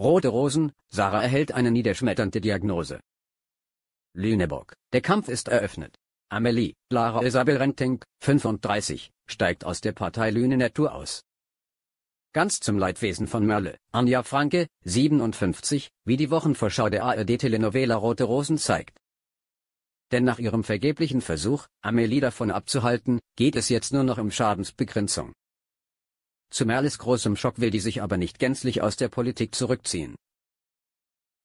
Rote Rosen, Sarah erhält eine niederschmetternde Diagnose. Lüneburg, der Kampf ist eröffnet. Amelie, Lara Isabel Renting, 35, steigt aus der Partei Lüne Natur aus. Ganz zum Leidwesen von Mörle, Anja Franke, 57, wie die Wochenvorschau der ARD-Telenovela Rote Rosen zeigt. Denn nach ihrem vergeblichen Versuch, Amelie davon abzuhalten, geht es jetzt nur noch um Schadensbegrenzung. Zu Merles großem Schock will die sich aber nicht gänzlich aus der Politik zurückziehen,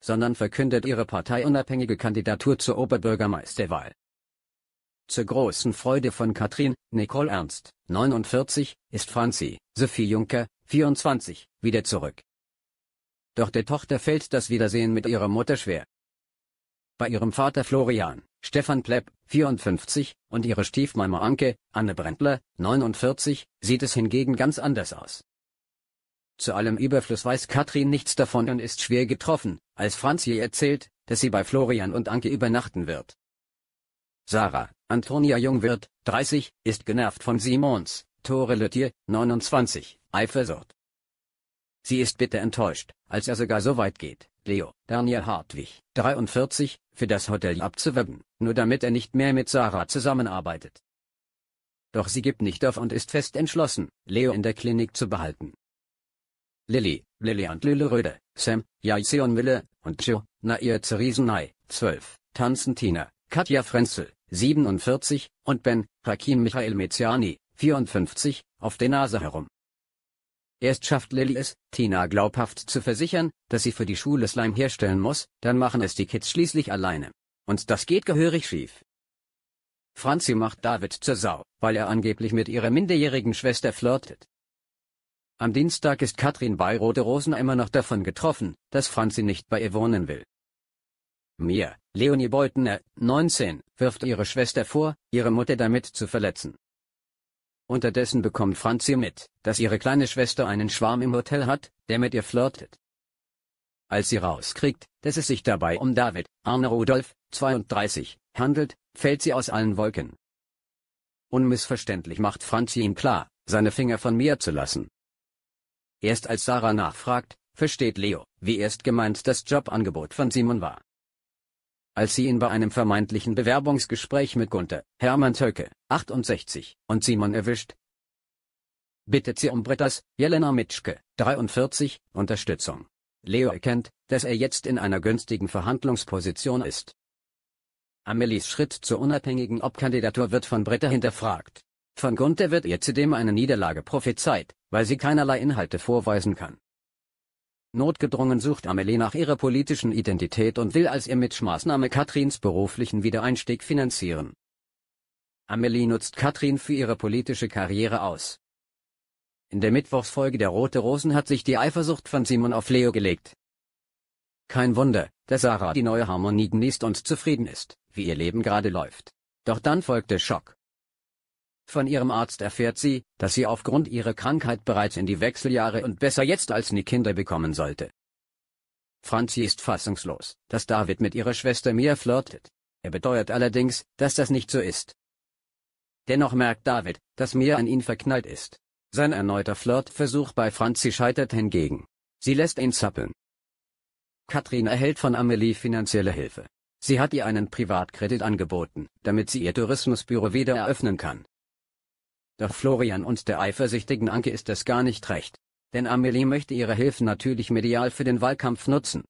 sondern verkündet ihre parteiunabhängige Kandidatur zur Oberbürgermeisterwahl. Zur großen Freude von Katrin, Nicole Ernst, 49, ist Franzi, Sophie Juncker, 24, wieder zurück. Doch der Tochter fällt das Wiedersehen mit ihrer Mutter schwer. Bei ihrem Vater Florian, Stefan Plepp, 54, und ihre Stiefmama Anke, Anne Brentler, 49, sieht es hingegen ganz anders aus. Zu allem Überfluss weiß Katrin nichts davon und ist schwer getroffen, als Franz ihr erzählt, dass sie bei Florian und Anke übernachten wird. Sarah, Antonia Jungwirt, 30, ist genervt von Simons, Tore Lütje, 29, Eifersucht. Sie ist bitter enttäuscht, als er sogar so weit geht, Leo, Daniel Hartwig, 43, für das Hotel abzuwerben nur damit er nicht mehr mit Sarah zusammenarbeitet. Doch sie gibt nicht auf und ist fest entschlossen, Leo in der Klinik zu behalten. Lilly, Lilly und Lille Röde, Sam, Jaiseon Mille, und Joe, Nair Zerisenai, 12, tanzen Tina, Katja Frenzel, 47, und Ben, Rakim Michael Meziani, 54, auf der Nase herum. Erst schafft Lilly es, Tina glaubhaft zu versichern, dass sie für die Schule Slime herstellen muss, dann machen es die Kids schließlich alleine. Und das geht gehörig schief. Franzi macht David zur Sau, weil er angeblich mit ihrer minderjährigen Schwester flirtet. Am Dienstag ist Katrin bei Rote Rosen immer noch davon getroffen, dass Franzi nicht bei ihr wohnen will. Mir, Leonie Beutner, 19, wirft ihre Schwester vor, ihre Mutter damit zu verletzen. Unterdessen bekommt Franzi mit, dass ihre kleine Schwester einen Schwarm im Hotel hat, der mit ihr flirtet. Als sie rauskriegt, dass es sich dabei um David, Arne Rudolf, 32 handelt, fällt sie aus allen Wolken. Unmissverständlich macht Franzi ihm klar, seine Finger von mir zu lassen. Erst als Sarah nachfragt, versteht Leo, wie erst gemeint das Jobangebot von Simon war. Als sie ihn bei einem vermeintlichen Bewerbungsgespräch mit Gunther, Hermann Tölke, 68, und Simon erwischt, bittet sie um Britta's, Jelena Mitschke, 43, Unterstützung. Leo erkennt, dass er jetzt in einer günstigen Verhandlungsposition ist. Amelies Schritt zur unabhängigen Obkandidatur wird von Britta hinterfragt. Von Gunther wird ihr zudem eine Niederlage prophezeit, weil sie keinerlei Inhalte vorweisen kann. Notgedrungen sucht Amelie nach ihrer politischen Identität und will als Imagemaßnahme Katrins beruflichen Wiedereinstieg finanzieren. Amelie nutzt Katrin für ihre politische Karriere aus. In der Mittwochsfolge der Rote Rosen hat sich die Eifersucht von Simon auf Leo gelegt. Kein Wunder, dass Sarah die neue Harmonie genießt und zufrieden ist, wie ihr Leben gerade läuft. Doch dann folgt der Schock. Von ihrem Arzt erfährt sie, dass sie aufgrund ihrer Krankheit bereits in die Wechseljahre und besser jetzt als nie Kinder bekommen sollte. Franzi ist fassungslos, dass David mit ihrer Schwester Mia flirtet. Er beteuert allerdings, dass das nicht so ist. Dennoch merkt David, dass Mia an ihn verknallt ist. Sein erneuter Flirtversuch bei Franzi scheitert hingegen. Sie lässt ihn zappeln, Katrin erhält von Amelie finanzielle Hilfe. Sie hat ihr einen Privatkredit angeboten, damit sie ihr Tourismusbüro wieder eröffnen kann. Doch Florian und der eifersüchtigen Anke ist es gar nicht recht. Denn Amelie möchte ihre Hilfen natürlich medial für den Wahlkampf nutzen.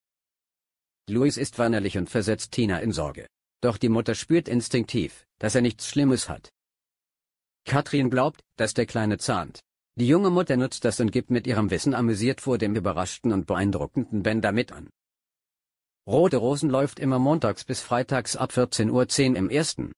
Luis ist wannerlich und versetzt Tina in Sorge. Doch die Mutter spürt instinktiv, dass er nichts Schlimmes hat. Katrin glaubt, dass der Kleine zahnt. Die junge Mutter nutzt das und gibt mit ihrem Wissen amüsiert vor dem überraschten und beeindruckenden Ben damit an. Rote Rosen läuft immer montags bis freitags ab 14.10 Uhr im ersten